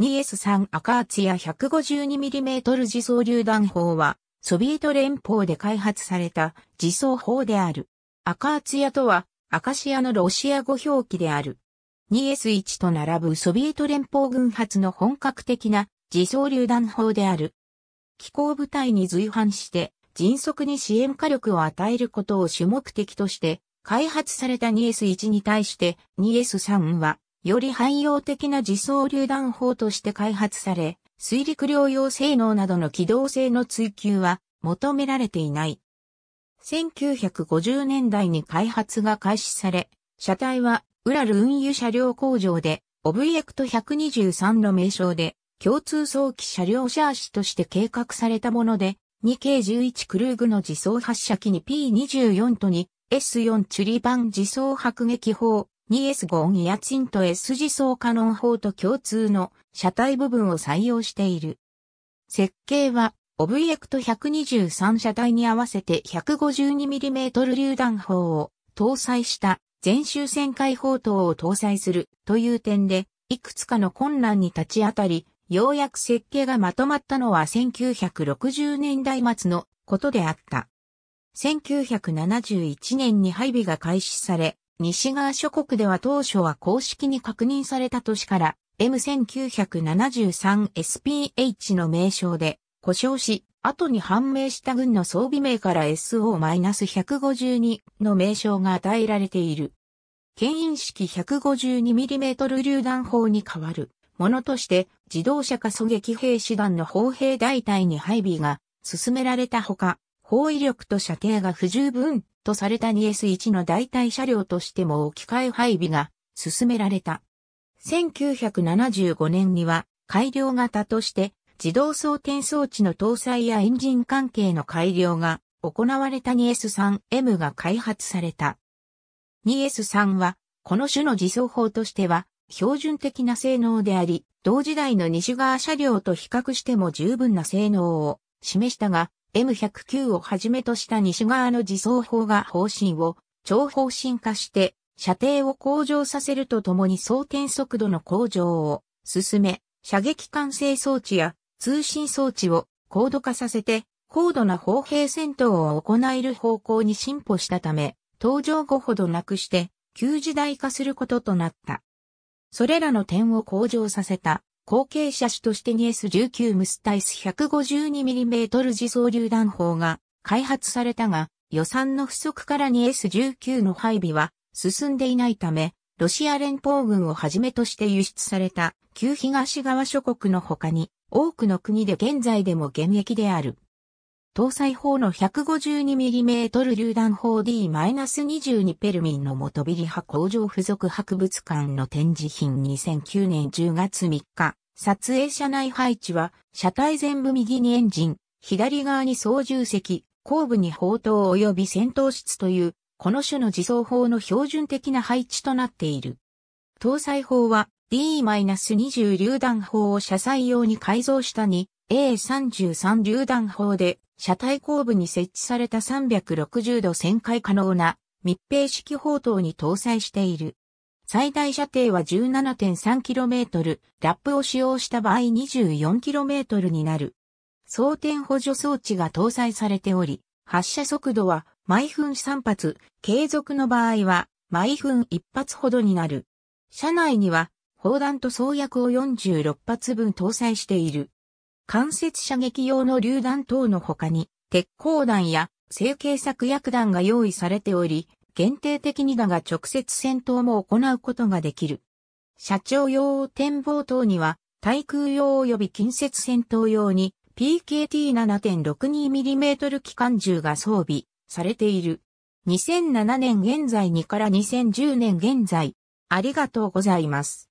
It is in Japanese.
2S3 赤カーツや 152mm 自走榴弾砲は、ソビエト連邦で開発された自走砲である。赤カーツヤとは、アカシアのロシア語表記である。2S1 と並ぶソビエト連邦軍発の本格的な自走榴弾砲である。機構部隊に随伴して迅速に支援火力を与えることを主目的として開発された 2S1 に対して 2S3 はより汎用的な自走榴弾砲として開発され、水陸両用性能などの機動性の追求は求められていない。1950年代に開発が開始され、車体はウラル運輸車両工場で、オブジェクト123の名称で、共通早期車両シャーシとして計画されたもので、2K11 クルーグの自走発射機に P24 とに S4 チュリバン自走迫撃砲、2S5 ギアチンと S 字層カノン砲と共通の車体部分を採用している。設計は、オブイエクト123車体に合わせて 152mm 榴弾砲を搭載した全周旋回砲塔を搭載するという点で、いくつかの困難に立ち当たり、ようやく設計がまとまったのは1960年代末のことであった。1971年に配備が開始され、西側諸国では当初は公式に確認された年から M1973SPH の名称で故障し、後に判明した軍の装備名から SO-152 の名称が与えられている。牽引式 152mm 榴弾砲に代わるものとして自動車加狙撃兵士団の砲兵大隊に配備が進められたほか、包囲力と射程が不十分とされた 2S1 の代替車両としても置き換え配備が進められた。1975年には改良型として自動装填装置の搭載やエンジン関係の改良が行われた 2S3M が開発された。2S3 はこの種の自走法としては標準的な性能であり、同時代の西側車両と比較しても十分な性能を示したが、M109 をはじめとした西側の自走砲が方針を超方針化して射程を向上させるとともに装填速度の向上を進め、射撃管制装置や通信装置を高度化させて高度な砲兵戦闘を行える方向に進歩したため、登場後ほどなくして旧時代化することとなった。それらの点を向上させた後継車種として 2S19 ムスタイス 152mm 自走榴弾砲が開発されたが、予算の不足から 2S19 の配備は進んでいないため、ロシア連邦軍をはじめとして輸出された旧東側諸国の他に多くの国で現在でも現役である。搭載砲の 152mm 榴弾砲 D-22 ペルミンの元ビリ派工場付属博物館の展示品2009年10月3日。撮影車内配置は、車体全部右にエンジン、左側に操縦席、後部に砲塔及び戦闘室という、この種の自走砲の標準的な配置となっている。搭載砲は D-20 榴弾砲を車載用に改造したに A33 榴弾砲で車体後部に設置された360度旋回可能な密閉式砲塔に搭載している。最大射程は 17.3km、ラップを使用した場合 24km になる。装填補助装置が搭載されており、発射速度は毎分3発、継続の場合は毎分1発ほどになる。車内には砲弾と装薬を46発分搭載している。関節射撃用の榴弾等の他に、鉄鋼弾や成形作薬弾が用意されており、限定的にだが直接戦闘も行うことができる。社長用展望等には、対空用及び近接戦闘用に PKT7.62mm 機関銃が装備されている。2007年現在にから2010年現在。ありがとうございます。